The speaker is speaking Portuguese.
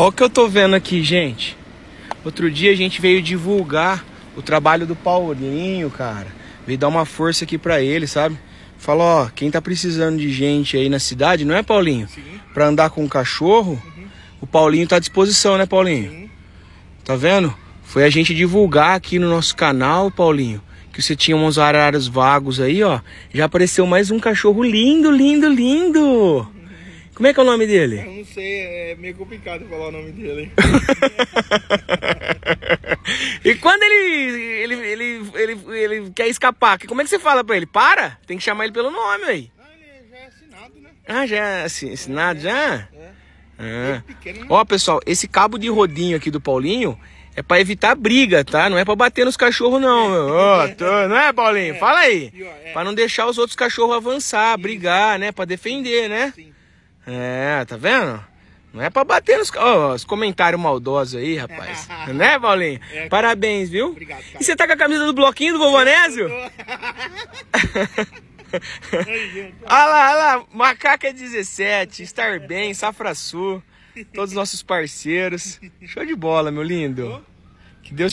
Olha o que eu tô vendo aqui, gente. Outro dia a gente veio divulgar o trabalho do Paulinho, cara. Veio dar uma força aqui para ele, sabe? Falou, ó, quem tá precisando de gente aí na cidade, não é, Paulinho? Sim. Pra andar com o cachorro, uhum. o Paulinho tá à disposição, né, Paulinho? Sim. Tá vendo? Foi a gente divulgar aqui no nosso canal, Paulinho, que você tinha uns araras vagos aí, ó. Já apareceu mais um cachorro lindo, lindo, lindo. Como é que é o nome dele? Eu não sei, é meio complicado falar o nome dele. e quando ele, ele, ele, ele, ele quer escapar, como é que você fala pra ele? Para! Tem que chamar ele pelo nome aí. Ah, ele é, já é assinado, né? Ah, já é assinado, é, já? É. Ah. Pequeno, né? Ó, pessoal, esse cabo de rodinho aqui do Paulinho é pra evitar briga, tá? Não é pra bater nos cachorros, não. É. ó, tô... Não é, Paulinho? É. Fala aí. Pra não deixar os outros cachorros avançar, brigar, né? Pra defender, né? Sim. É, tá vendo? Não é pra bater nos oh, os comentários maldosos aí, rapaz. né, Paulinho? É, Parabéns, viu? Obrigado, cara. E você tá com a camisa do bloquinho do Vovonésio? olha lá, olha lá. Macaca 17, é Estar Bem, Safra Sul, todos os nossos parceiros. Show de bola, meu lindo. Que Deus